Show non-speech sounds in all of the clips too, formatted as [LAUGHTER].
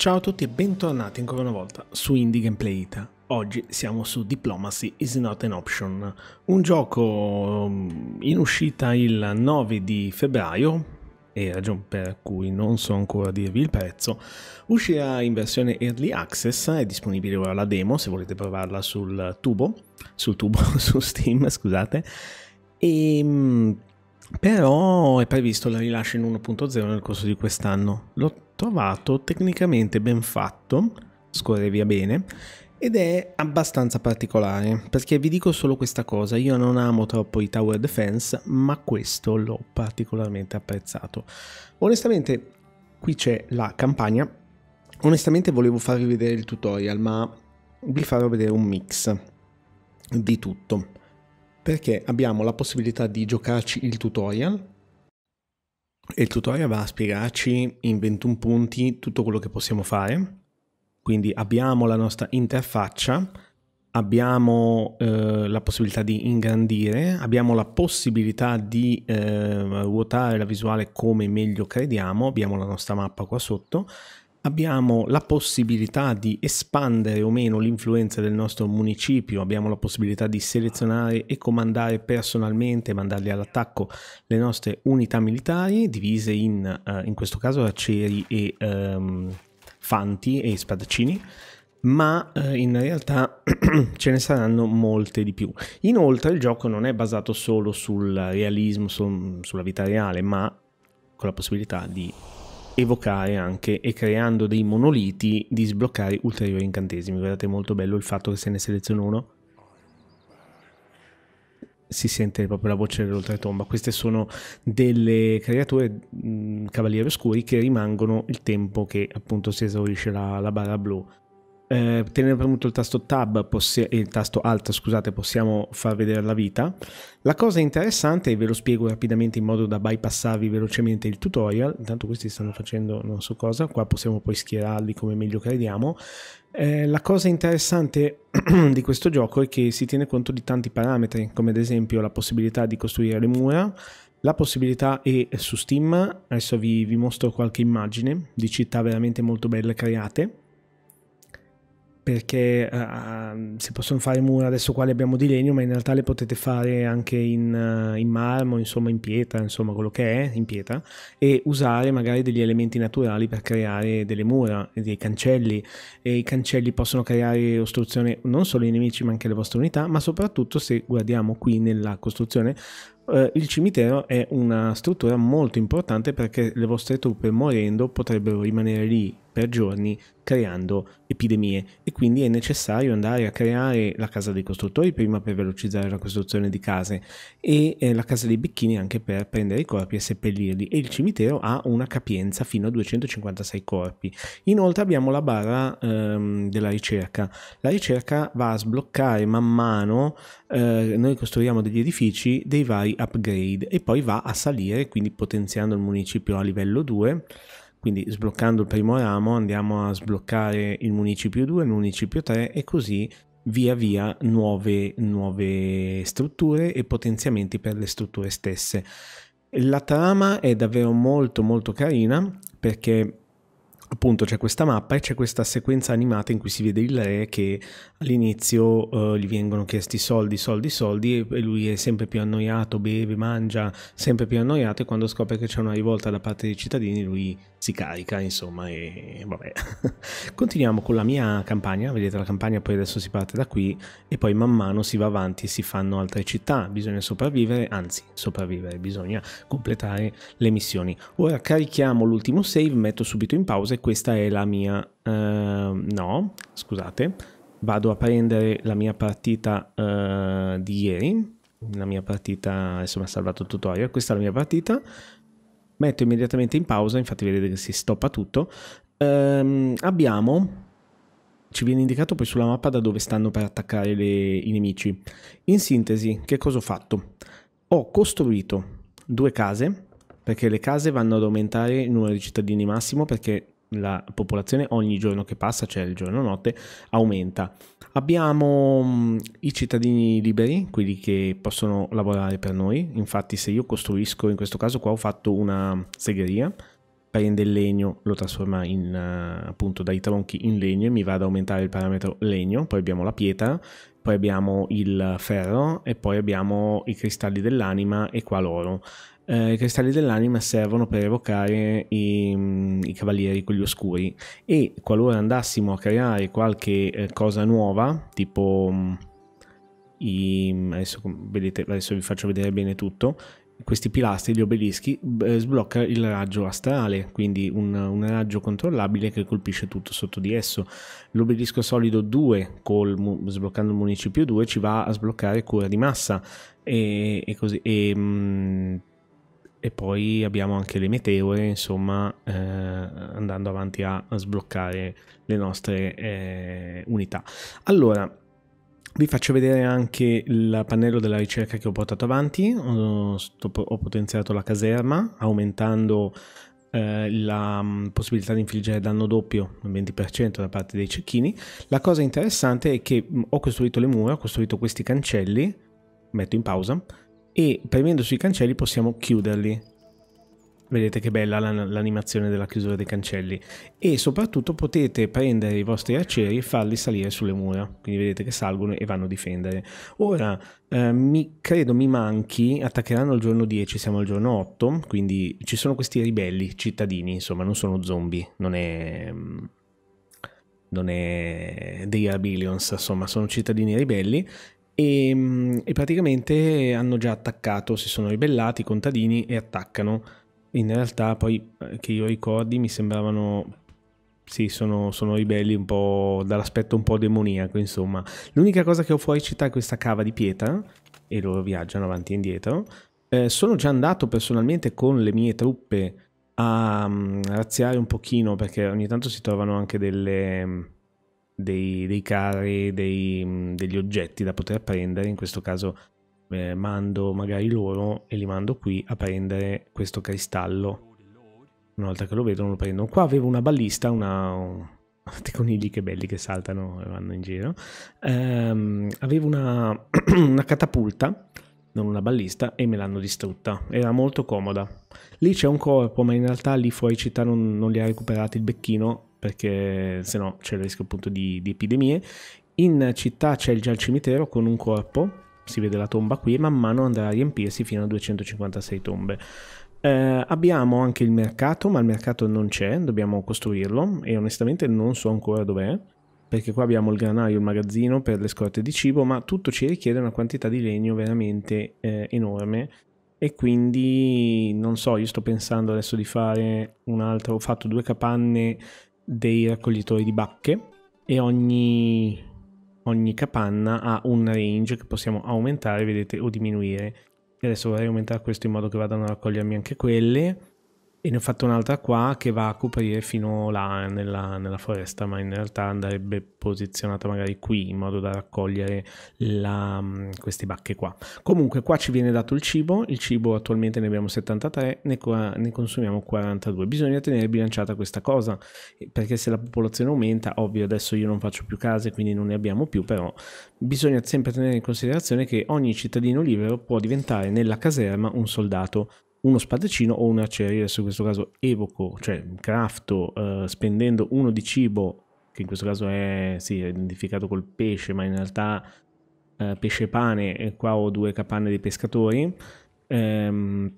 Ciao a tutti e bentornati ancora una volta su Indie Gameplay Ita. Oggi siamo su Diplomacy is not an option, un gioco mm, in uscita il 9 di febbraio e ragion per cui non so ancora dirvi il prezzo, uscirà in versione Early Access, è disponibile ora la demo se volete provarla sul tubo, sul tubo, [LAUGHS] su Steam scusate, e ehm, però è previsto il rilascio in 1.0 nel corso di quest'anno. L'8 trovato tecnicamente ben fatto, scorre via bene, ed è abbastanza particolare, perché vi dico solo questa cosa, io non amo troppo i tower defense, ma questo l'ho particolarmente apprezzato. Onestamente, qui c'è la campagna, onestamente volevo farvi vedere il tutorial, ma vi farò vedere un mix di tutto, perché abbiamo la possibilità di giocarci il tutorial, e il tutorial va a spiegarci in 21 punti tutto quello che possiamo fare. Quindi abbiamo la nostra interfaccia, abbiamo eh, la possibilità di ingrandire, abbiamo la possibilità di eh, ruotare la visuale come meglio crediamo, abbiamo la nostra mappa qua sotto, abbiamo la possibilità di espandere o meno l'influenza del nostro municipio, abbiamo la possibilità di selezionare e comandare personalmente, mandarli all'attacco le nostre unità militari divise in, uh, in questo caso, aceri e um, fanti e spadaccini ma eh, in realtà [CLEARS THROAT] ce ne saranno molte di più. Inoltre il gioco non è basato solo sul realismo, su, sulla vita reale, ma con la possibilità di evocare anche e creando dei monoliti di sbloccare ulteriori incantesimi. Guardate molto bello il fatto che se ne seleziono uno si sente proprio la voce dell'oltretomba. Queste sono delle creature mh, mm, cavalieri oscuri che rimangono il tempo che appunto si esaurisce la, la barra blu eh, tenere premuto il tasto tab, possi- il tasto alt, scusate, possiamo far vedere la vita. La cosa interessante, e ve lo spiego rapidamente in modo da bypassarvi velocemente il tutorial, intanto questi stanno facendo non so cosa, qua possiamo poi schierarli come meglio crediamo. Eh, la cosa interessante [CLEARS THROAT] di questo gioco è che si tiene conto di tanti parametri, come ad esempio la possibilità di costruire le mura, la possibilità è su Steam, adesso vi, vi mostro qualche immagine di città veramente molto belle create perché uh, si possono fare mura adesso quali abbiamo di legno ma in realtà le potete fare anche in, uh, in, marmo insomma in pietra insomma quello che è in pietra e usare magari degli elementi naturali per creare delle mura dei cancelli e i cancelli possono creare ostruzione non solo ai nemici ma anche alle vostre unità ma soprattutto se guardiamo qui nella costruzione eh, il cimitero è una struttura molto importante perché le vostre truppe morendo potrebbero rimanere lì per giorni creando epidemie e quindi è necessario andare a creare la casa dei costruttori prima per velocizzare la costruzione di case e eh, la casa dei becchini anche per prendere i corpi e seppellirli e il cimitero ha una capienza fino a 256 corpi. Inoltre abbiamo la barra ehm, della ricerca. La ricerca va a sbloccare man mano, eh, noi costruiamo degli edifici dei vari upgrade e poi va a salire, quindi potenziando il municipio a livello 2. Quindi sbloccando il primo ramo andiamo a sbloccare il municipio 2, il municipio 3 e così via via nuove, nuove strutture e potenziamenti per le strutture stesse. La trama è davvero molto molto carina perché appunto c'è questa mappa e c'è questa sequenza animata in cui si vede il re che all'inizio uh, gli vengono chiesti soldi, soldi, soldi e lui è sempre più annoiato, beve, mangia, sempre più annoiato e quando scopre che c'è una rivolta da parte dei cittadini lui si carica, insomma, e vabbè. [LAUGHS] Continuiamo con la mia campagna, vedete la campagna poi adesso si parte da qui e poi man mano si va avanti e si fanno altre città, bisogna sopravvivere, anzi sopravvivere, bisogna completare le missioni. Ora carichiamo l'ultimo save, metto subito in pausa scusate, questa è la mia... Uh, no, scusate, vado a prendere la mia partita uh, di ieri, la mia partita, insomma, salvato il tutorial, questa è la mia partita, metto immediatamente in pausa, infatti vedete che si stoppa tutto, um, abbiamo, ci viene indicato poi sulla mappa da dove stanno per attaccare le, i nemici. In sintesi, che cosa ho fatto? Ho costruito due case, perché le case vanno ad aumentare il numero di cittadini massimo, perché la popolazione ogni giorno che passa, cioè il giorno notte, aumenta. Abbiamo mm, i cittadini liberi, quelli che possono lavorare per noi, infatti se io costruisco, in questo caso qua ho fatto una segheria, prende il legno, lo trasforma in, eh, appunto dai tronchi in legno e mi va ad aumentare il parametro legno, poi abbiamo la pietra, poi abbiamo il ferro e poi abbiamo i cristalli dell'anima e qua l'oro eh, i cristalli dell'anima servono per evocare i, i, cavalieri, quelli oscuri. E qualora andassimo a creare qualche eh, cosa nuova, tipo. Mm, i, adesso, vedete, adesso vi faccio vedere bene tutto questi pilastri, gli obelischi, eh, sblocca il raggio astrale, quindi un, un, raggio controllabile che colpisce tutto sotto di esso. L'obelisco solido 2, col, sbloccando il municipio 2, ci va a sbloccare cura di massa e, e così. E, mh, mm, e poi abbiamo anche le meteore, insomma, eh, andando avanti a, sbloccare le nostre eh, unità. Allora, vi faccio vedere anche il pannello della ricerca che ho portato avanti, ho, ho potenziato la caserma aumentando eh, la mm, possibilità di infliggere danno doppio al 20% da parte dei cecchini. La cosa interessante è che mm, ho costruito le mura, ho costruito questi cancelli, metto in pausa, e premendo sui cancelli possiamo chiuderli. Vedete che bella l'animazione della chiusura dei cancelli. E soprattutto potete prendere i vostri arcieri e farli salire sulle mura. Quindi vedete che salgono e vanno a difendere. Ora, eh, mi, credo mi manchi, attaccheranno il giorno 10, siamo al giorno 8, quindi ci sono questi ribelli, cittadini, insomma, non sono zombie, non è non è dei Abilions, insomma, sono cittadini ribelli e, ehm, e, praticamente hanno già attaccato, si sono ribellati i contadini e attaccano. In realtà poi eh, che io ricordi mi sembravano... Sì, sono, sono ribelli un po' dall'aspetto un po' demoniaco, insomma. L'unica cosa che ho fuori città è questa cava di pietra, e loro viaggiano avanti e indietro. Eh, sono già andato personalmente con le mie truppe a, a mm, razziare un pochino, perché ogni tanto si trovano anche delle mm, dei, dei carri, dei, mm, degli oggetti da poter prendere, in questo caso eh, mando magari loro e li mando qui a prendere questo cristallo. Una volta che lo vedono lo prendono. Qua avevo una ballista, una... Quanti [LAUGHS] conigli che belli che saltano e vanno in giro. Ehm, avevo una, [CLEARS THROAT] una catapulta non una ballista, e me l'hanno distrutta. Era molto comoda. Lì c'è un corpo, ma in realtà lì fuori città non, non li ha recuperati il becchino perché se no c'è il rischio appunto di, di epidemie. In città c'è già il cimitero con un corpo, si vede la tomba qui, man mano andrà a riempirsi fino a 256 tombe. Eh, abbiamo anche il mercato, ma il mercato non c'è, dobbiamo costruirlo e onestamente non so ancora dov'è, perché qua abbiamo il granaio, il magazzino per le scorte di cibo, ma tutto ci richiede una quantità di legno veramente eh, enorme e quindi non so, io sto pensando adesso di fare un altro, ho fatto due capanne dei raccoglitori di bacche e ogni, ogni capanna ha un range che possiamo aumentare, vedete, o diminuire. E adesso vorrei aumentare questo in modo che vadano a raccogliermi anche quelle. E ne ho fatto un'altra qua che va a coprire fino là nella, nella, foresta, ma in realtà andrebbe posizionata magari qui in modo da raccogliere la, mm, queste bacche qua. Comunque qua ci viene dato il cibo, il cibo attualmente ne abbiamo 73, ne, ne consumiamo 42. Bisogna tenere bilanciata questa cosa, perché se la popolazione aumenta, ovvio adesso io non faccio più case, quindi non ne abbiamo più, però bisogna sempre tenere in considerazione che ogni cittadino libero può diventare nella caserma un soldato uno spadaccino o un arciere. Adesso in questo caso evoco, cioè crafto eh, spendendo uno di cibo, che in questo caso è, sì, è identificato col pesce, ma in realtà eh, pesce pane, e qua ho due capanne dei pescatori. Ehm,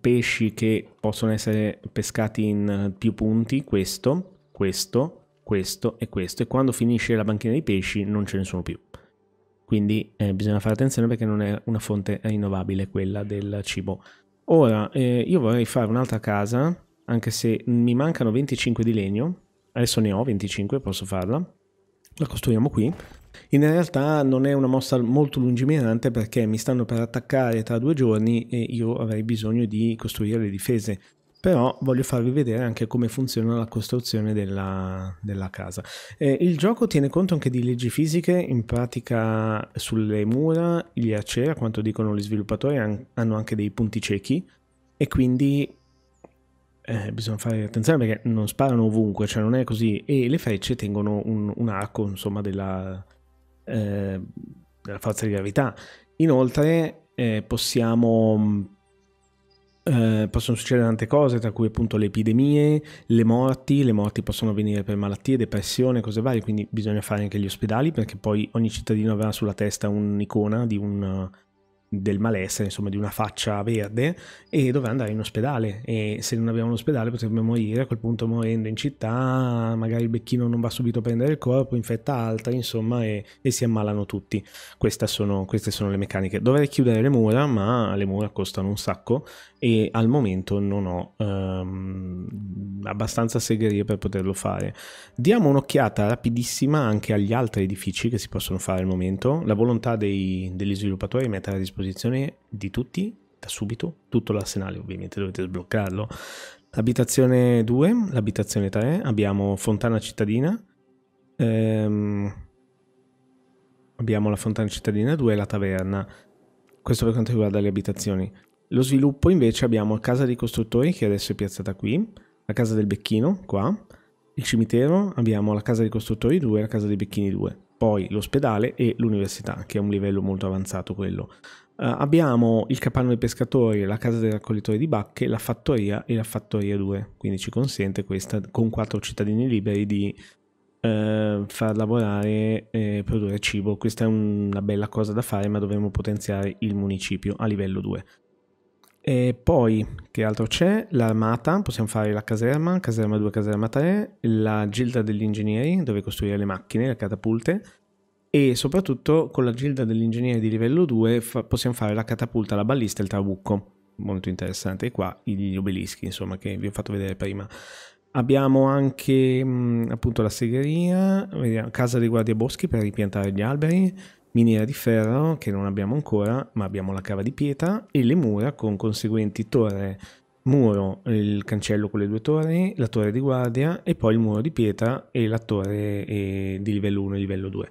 pesci che possono essere pescati in più punti, questo, questo, questo e questo, e quando finisce la banchina dei pesci non ce ne sono più. Quindi eh, bisogna fare attenzione perché non è una fonte rinnovabile quella del cibo. Ora, eh, io vorrei fare un'altra casa, anche se mi mancano 25 di legno. Adesso ne ho 25, posso farla. La costruiamo qui. In realtà non è una mossa molto lungimirante perché mi stanno per attaccare tra due giorni e io avrei bisogno di costruire le difese però voglio farvi vedere anche come funziona la costruzione della, della casa. Eh, il gioco tiene conto anche di leggi fisiche, in pratica sulle mura gli aceri, a quanto dicono gli sviluppatori, han, hanno anche dei punti ciechi e quindi eh, bisogna fare attenzione perché non sparano ovunque, cioè non è così, e le frecce tengono un, un arco insomma della, eh, della forza di gravità. Inoltre eh, possiamo eh, possono succedere tante cose, tra cui appunto le epidemie, le morti, le morti possono venire per malattie, depressione, cose varie, quindi bisogna fare anche gli ospedali perché poi ogni cittadino avrà sulla testa un'icona di un del malessere, insomma di una faccia verde e dovrà andare in ospedale e se non abbiamo un ospedale potrebbe morire, a quel punto morendo in città magari il becchino non va subito a prendere il corpo, infetta altri insomma e, e si ammalano tutti. Sono, queste sono le meccaniche. Dovrei chiudere le mura ma le mura costano un sacco e al momento non ho um, abbastanza segherie per poterlo fare. Diamo un'occhiata rapidissima anche agli altri edifici che si possono fare al momento. La volontà dei, degli sviluppatori è mettere a disposizione disposizione di tutti da subito, tutto l'arsenale ovviamente dovete sbloccarlo. Abitazione 2, l'abitazione 3, abbiamo fontana cittadina, ehm, abbiamo la fontana cittadina 2 e la taverna, questo per quanto riguarda le abitazioni. Lo sviluppo invece abbiamo casa dei costruttori che adesso è piazzata qui, la casa del becchino qua, il cimitero, abbiamo la casa dei costruttori 2 e la casa dei becchini 2 poi l'ospedale e l'università, che è un livello molto avanzato quello. Uh, abbiamo il capanno dei pescatori, la casa del raccoglitore di bacche, la fattoria e la fattoria 2, quindi ci consente questa con quattro cittadini liberi di uh, far lavorare e produrre cibo. Questa è una bella cosa da fare, ma dovremmo potenziare il municipio a livello 2. E poi, che altro c'è? L'armata, possiamo fare la caserma, caserma 2, caserma 3, la gilda degli ingegneri, dove costruire le macchine, le catapulte, e soprattutto con la gilda degli ingegneri di livello 2 fa possiamo fare la catapulta, la ballista e il trabucco. Molto interessante. E qua gli obelischi, insomma, che vi ho fatto vedere prima. Abbiamo anche mh, appunto la segheria, vediamo, casa dei guardiaboschi per ripiantare gli alberi, miniera di ferro che non abbiamo ancora, ma abbiamo la cava di pietra e le mura con conseguenti torre, muro, il cancello con le due torri, la torre di guardia e poi il muro di pietra e la torre di livello 1 e livello 2.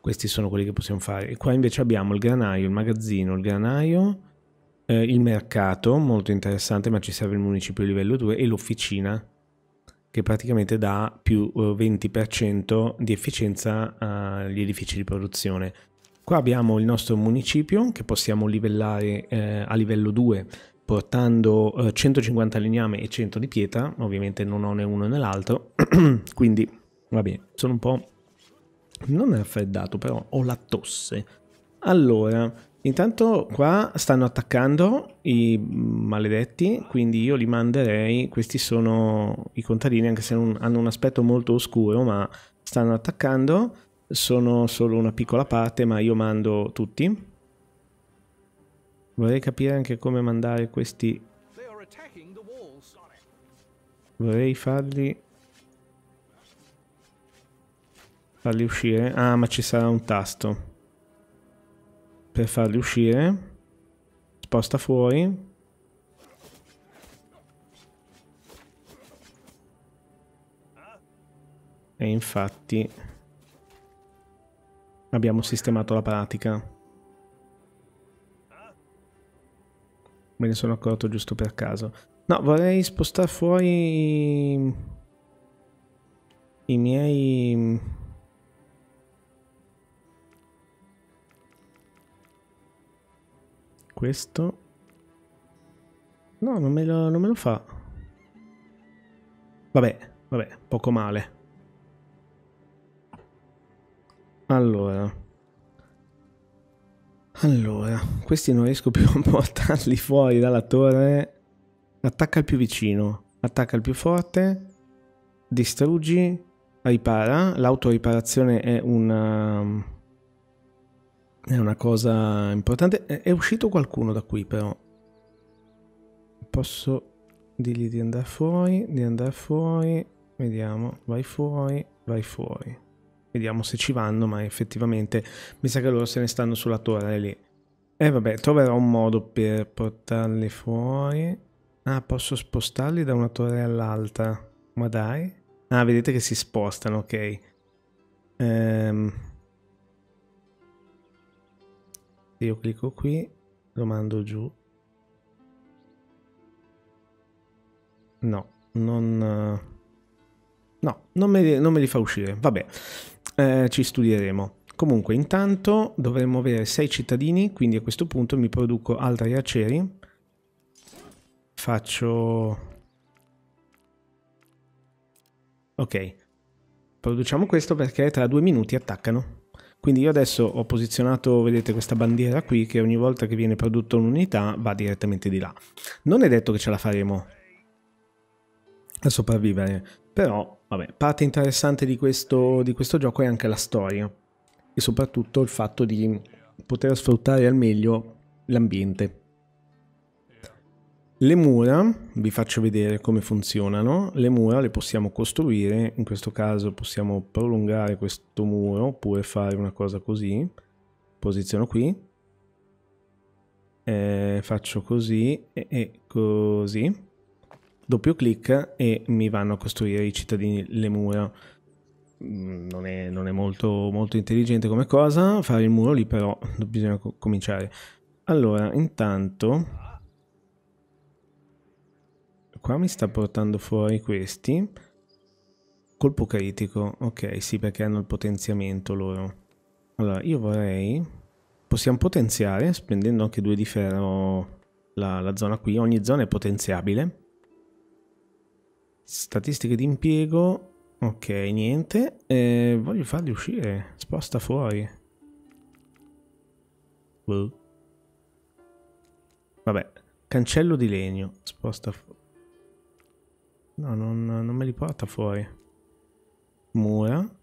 Questi sono quelli che possiamo fare. E qua invece abbiamo il granaio, il magazzino, il granaio, eh, il mercato, molto interessante, ma ci serve il municipio livello 2 e l'officina che praticamente dà più 20% eh, di efficienza agli edifici di produzione. Qua abbiamo il nostro municipio che possiamo livellare eh, a livello 2 portando eh, 150 legname e 100 di pietra, ovviamente non ho né uno né l'altro, [CLEARS THROAT] quindi va bene, sono un po' non raffreddato però ho la tosse. Allora, intanto qua stanno attaccando i maledetti, quindi io li manderei, questi sono i contadini anche se non, hanno un aspetto molto oscuro ma stanno attaccando sono solo una piccola parte, ma io mando tutti. Vorrei capire anche come mandare questi... Vorrei farli... Farli uscire. Ah, ma ci sarà un tasto. Per farli uscire. Sposta fuori. E infatti abbiamo sistemato la pratica. Me ne sono accorto giusto per caso. No, vorrei spostare fuori i miei... Questo. No, non me lo, non me lo fa. Vabbè, vabbè, poco male. Allora. Allora, questi non riesco più [LAUGHS] a portarli fuori dalla torre. Attacca il più vicino, attacca il più forte, distruggi, ripara. L'autoriparazione è una... Um, è una cosa importante. È uscito qualcuno da qui però. Posso dirgli di andare fuori, di andare fuori. Vediamo, vai fuori, vai fuori vediamo se ci vanno, ma effettivamente mi sa che loro se ne stanno sulla torre lì. E eh, vabbè, troverò un modo per portarli fuori. Ah, posso spostarli da una torre all'altra. Ma dai. Ah, vedete che si spostano, ok. Ehm... Io clicco qui, lo mando giù. No, non... Eh, no, non me, li, non me li fa uscire. Vabbè eh, ci studieremo. Comunque, intanto dovremmo avere 6 cittadini, quindi a questo punto mi produco altri aceri. Faccio... Ok, produciamo questo perché tra due minuti attaccano. Quindi io adesso ho posizionato, vedete, questa bandiera qui che ogni volta che viene prodotta un'unità va direttamente di là. Non è detto che ce la faremo, a sopravvivere. Però, vabbè, parte interessante di questo, di questo gioco è anche la storia e soprattutto il fatto di poter sfruttare al meglio l'ambiente. Le mura, vi faccio vedere come funzionano, le mura le possiamo costruire, in questo caso possiamo prolungare questo muro oppure fare una cosa così, posiziono qui, eh, faccio così e, e così, doppio clic e mi vanno a costruire i cittadini le mura. Mm, non è, non è molto, molto, intelligente come cosa fare il muro lì, però bisogna co- cominciare. Allora, intanto, qua mi sta portando fuori questi. Colpo critico, ok, sì, perché hanno il potenziamento loro. Allora, io vorrei... Possiamo potenziare, spendendo anche due di ferro la, la zona qui. Ogni zona è potenziabile Statistiche di impiego. Ok, niente. Eh, voglio farli uscire. Sposta fuori. Boh. Vabbè. Cancello di legno. Sposta fuori. No, non, non me li porta fuori. Mura.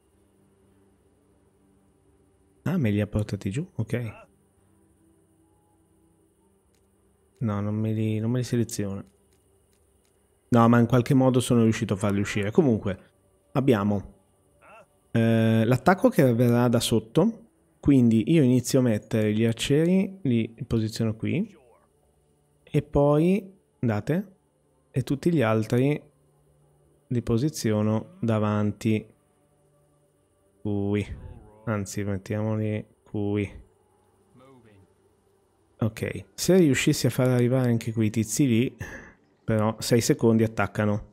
Ah, me li ha portati giù. Ok. No, non me li, non me li seleziona. No, ma in qualche modo sono riuscito a farli uscire. Comunque, abbiamo eh, l'attacco che verrà da sotto. Quindi io inizio a mettere gli arcieri, li posiziono qui. E poi, andate, e tutti gli altri li posiziono davanti qui. Anzi, mettiamoli qui. Ok, se riuscissi a far arrivare anche quei tizi lì, però 6 secondi attaccano.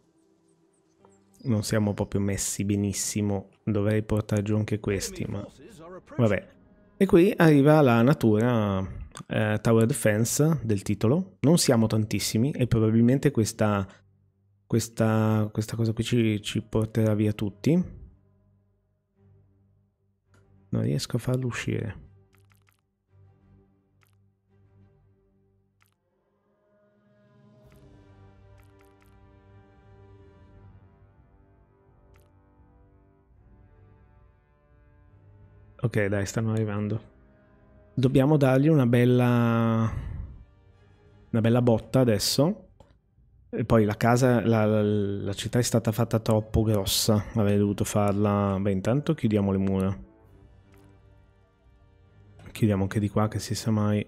Non siamo proprio messi benissimo. Dovrei portare giù anche questi, ma... Vabbè. E qui arriva la natura eh, Tower Defense del titolo. Non siamo tantissimi e probabilmente questa, questa, questa cosa qui ci, ci porterà via tutti. Non riesco a farlo uscire. Ok, dai, stanno arrivando. Dobbiamo dargli una bella... Una bella botta adesso. E poi la casa, la, la, la città è stata fatta troppo grossa. Avrei dovuto farla... Beh, intanto chiudiamo le mura. Chiudiamo anche di qua, che si sa mai...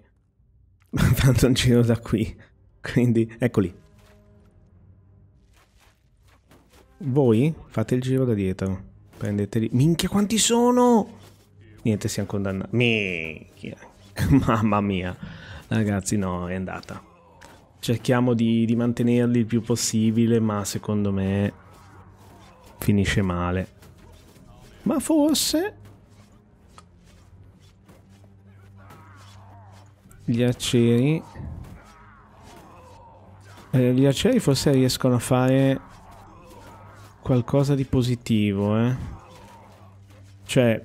Tanto [LAUGHS] un giro da qui. Quindi, eccoli. Voi fate il giro da dietro. Prendeteli. Minchia, quanti sono! niente, siamo condannati. Minchia. [LAUGHS] Mamma mia. Ragazzi, no, è andata. Cerchiamo di, di mantenerli il più possibile, ma secondo me finisce male. Ma forse... Gli aceri... Eh, gli aceri forse riescono a fare qualcosa di positivo, eh. Cioè,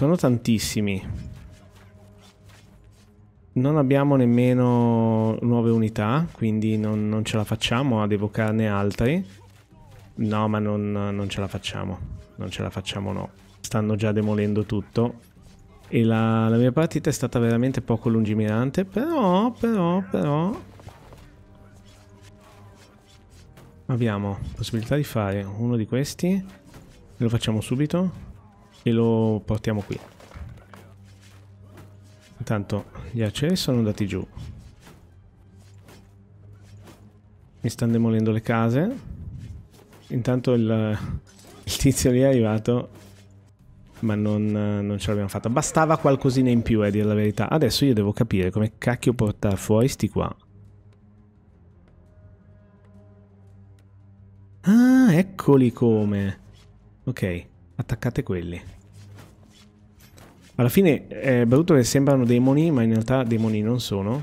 sono tantissimi. Non abbiamo nemmeno nuove unità, quindi non, non ce la facciamo ad evocarne altri. No, ma non, non ce la facciamo. Non ce la facciamo, no. Stanno già demolendo tutto. E la, la, mia partita è stata veramente poco lungimirante, però, però, però... Abbiamo possibilità di fare uno di questi. Lo facciamo subito e lo portiamo qui. Intanto gli arcieri sono andati giù. Mi stanno demolendo le case. Intanto il, il tizio lì è arrivato ma non, non ce l'abbiamo fatta. Bastava qualcosina in più, eh, a dire la verità. Adesso io devo capire come cacchio portare fuori sti qua. Ah, eccoli come. Ok attaccate quelli. Alla fine è eh, brutto che sembrano demoni, ma in realtà demoni non sono.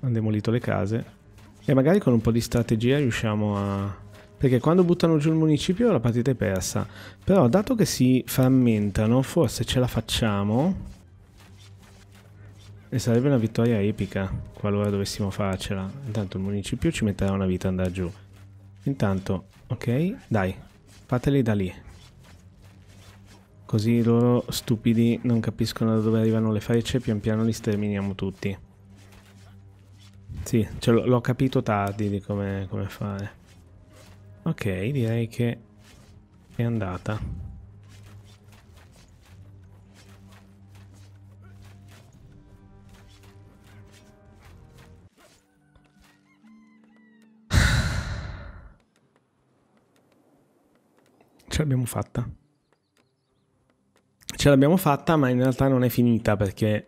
Hanno demolito le case. E magari con un po' di strategia riusciamo a... Perché quando buttano giù il municipio la partita è persa. Però dato che si frammentano, forse ce la facciamo. E sarebbe una vittoria epica, qualora dovessimo farcela. Intanto il municipio ci metterà una vita ad andare giù. Intanto, ok, dai, fateli da lì. Così loro stupidi non capiscono da dove arrivano le frecce, e pian piano li sterminiamo tutti. Sì, l'ho capito tardi di come, come fare. Ok, direi che è andata. ce l'abbiamo fatta. Ce l'abbiamo fatta, ma in realtà non è finita perché...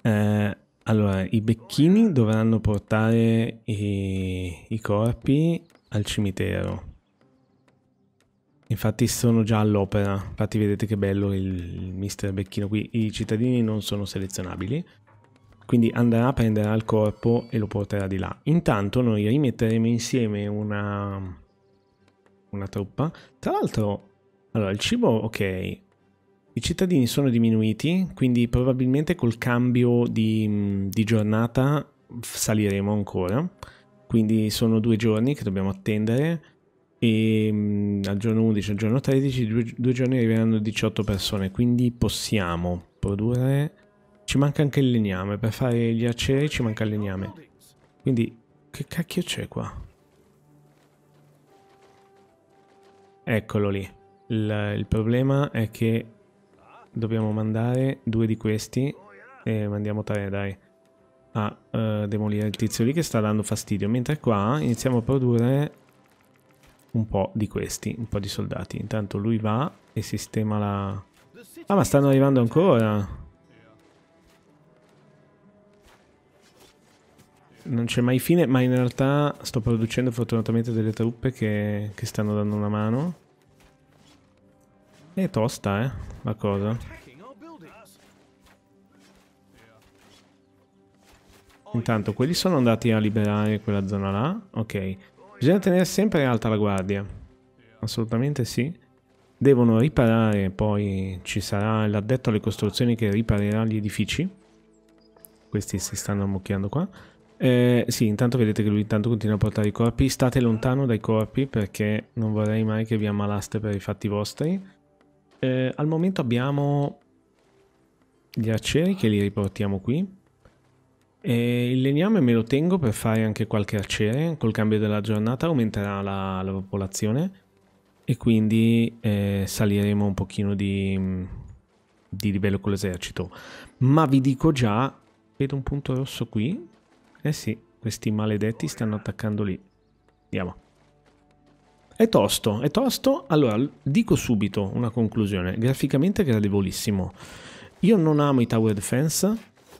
Eh, allora, i becchini dovranno portare i, i corpi al cimitero. Infatti sono già all'opera, infatti vedete che bello il, il mister Becchino qui, i cittadini non sono selezionabili, quindi andrà, prenderà il corpo e lo porterà di là. Intanto noi rimetteremo insieme una, con la truppa. Tra l'altro, allora, il cibo, ok, i cittadini sono diminuiti, quindi probabilmente col cambio di, di giornata saliremo ancora. Quindi sono due giorni che dobbiamo attendere e al giorno 11 al giorno 13 due, due, giorni arriveranno 18 persone quindi possiamo produrre ci manca anche il legname per fare gli aceri ci manca il legname quindi che cacchio c'è qua Eccolo lì. Il, il problema è che dobbiamo mandare due di questi e mandiamo tre, dai, a uh, demolire il tizio lì che sta dando fastidio. Mentre qua iniziamo a produrre un po' di questi, un po' di soldati. Intanto lui va e sistema la... Ah, ma stanno arrivando ancora! non c'è mai fine, ma in realtà sto producendo fortunatamente delle truppe che, che stanno dando una mano. È tosta, eh, la cosa. Intanto, quelli sono andati a liberare quella zona là. Ok. Bisogna tenere sempre alta la guardia. Assolutamente sì. Devono riparare, poi ci sarà l'addetto alle costruzioni che riparerà gli edifici. Questi si stanno ammucchiando qua. Eh, sì, intanto vedete che lui intanto continua a portare i corpi. State lontano dai corpi perché non vorrei mai che vi ammalaste per i fatti vostri. Eh, al momento abbiamo gli arcieri che li riportiamo qui. E il legname me lo tengo per fare anche qualche arciere. Col cambio della giornata aumenterà la, la popolazione e quindi eh, saliremo un pochino di, di livello con l'esercito. Ma vi dico già, vedo un punto rosso qui, eh sì, questi maledetti stanno attaccando lì. Andiamo. È tosto, è tosto. Allora, dico subito una conclusione. Graficamente gradevolissimo. Io non amo i tower defense,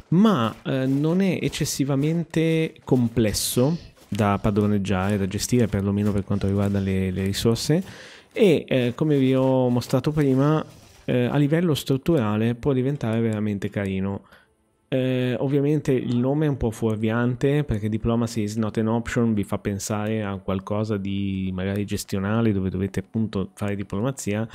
ma eh, non è eccessivamente complesso da padroneggiare, da gestire, perlomeno per quanto riguarda le, le risorse. E eh, come vi ho mostrato prima, eh, a livello strutturale può diventare veramente carino. Eh, ovviamente il nome è un po' fuorviante perché Diplomacy is not an option vi fa pensare a qualcosa di magari gestionale dove dovete appunto fare diplomazia.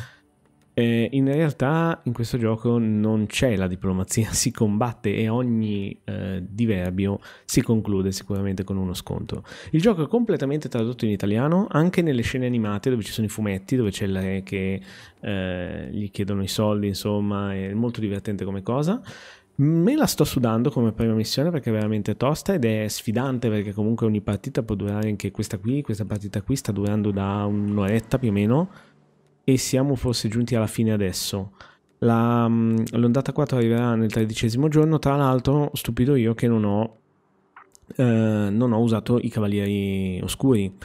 Eh, in realtà in questo gioco non c'è la diplomazia, [LAUGHS] si combatte e ogni eh, diverbio si conclude sicuramente con uno scontro. Il gioco è completamente tradotto in italiano, anche nelle scene animate dove ci sono i fumetti, dove c'è il re che eh, gli chiedono i soldi, insomma, è molto divertente come cosa. Me la sto sudando come prima missione perché è veramente tosta ed è sfidante perché comunque ogni partita può durare anche questa qui, questa partita qui sta durando da un'oretta più o meno e siamo forse giunti alla fine adesso. Mm, l'ondata 4 arriverà nel tredicesimo giorno, tra l'altro stupido io che non ho, eh, non ho usato i cavalieri oscuri.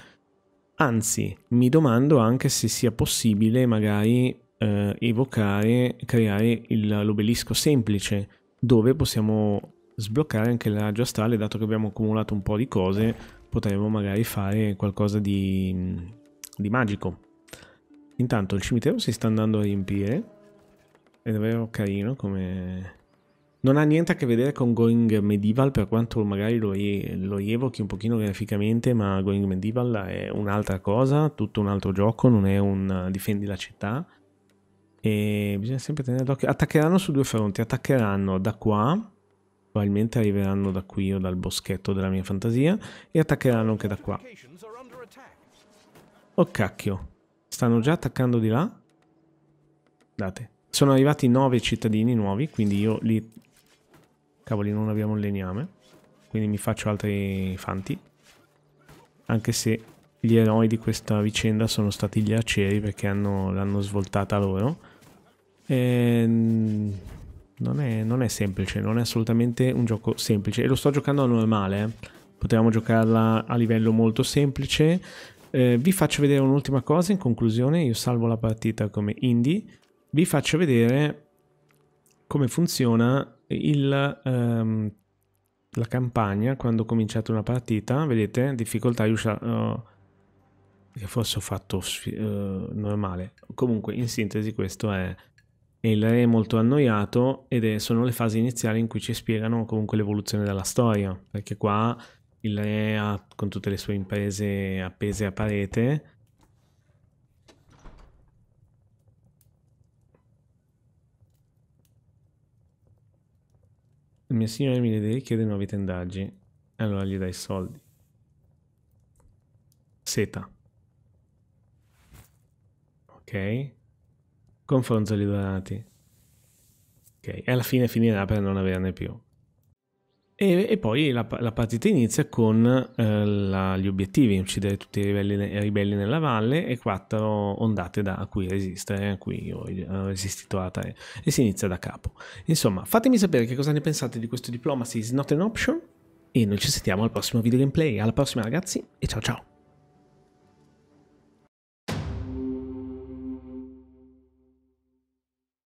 Anzi, mi domando anche se sia possibile magari eh, evocare, creare l'obelisco semplice dove possiamo sbloccare anche la astrale dato che abbiamo accumulato un po' di cose, potremmo magari fare qualcosa di, di magico. Intanto il cimitero si sta andando a riempire, è davvero carino come... Non ha niente a che vedere con Going Medieval, per quanto magari lo, lo evochi un pochino graficamente, ma Going Medieval è un'altra cosa, tutto un altro gioco, non è un difendi la città, e bisogna sempre tenere d'occhio. Attaccheranno su due fronti. Attaccheranno da qua. Probabilmente arriveranno da qui o dal boschetto della mia fantasia. E attaccheranno anche da qua. Oh cacchio. Stanno già attaccando di là? Date. Sono arrivati nove cittadini nuovi, quindi io li... Cavoli, non abbiamo il legname. Quindi mi faccio altri fanti. Anche se gli eroi di questa vicenda sono stati gli arcieri perché l'hanno svoltata loro. E ehm, non è, non è, semplice, non è assolutamente un gioco semplice. E lo sto giocando a normale, eh. potevamo giocarla a livello molto semplice. Eh, vi faccio vedere un'ultima cosa in conclusione, io salvo la partita come indie. Vi faccio vedere come funziona il, ehm, la campagna quando cominciate una partita. Vedete, difficoltà riuscire... Uh, che forse ho fatto uh, normale. Comunque, in sintesi, questo è il re molto annoiato ed è, sono le fasi iniziali in cui ci spiegano comunque l'evoluzione della storia, perché qua il re ha, con tutte le sue imprese appese a parete Il mio signore mi deve chiede nuovi tendaggi. Allora gli dai soldi. Seta ok? Con Fronzoli Dorati. Ok, e alla fine finirà per non averne più. E, e poi la, la, partita inizia con eh, la, gli obiettivi, uccidere tutti i ribelli, i ribelli, nella valle e quattro ondate da cui resistere, a cui ho resistito a tre, e si inizia da capo. Insomma, fatemi sapere che cosa ne pensate di questo Diplomacy is not an option e noi ci sentiamo al prossimo video gameplay. Alla prossima ragazzi e ciao ciao!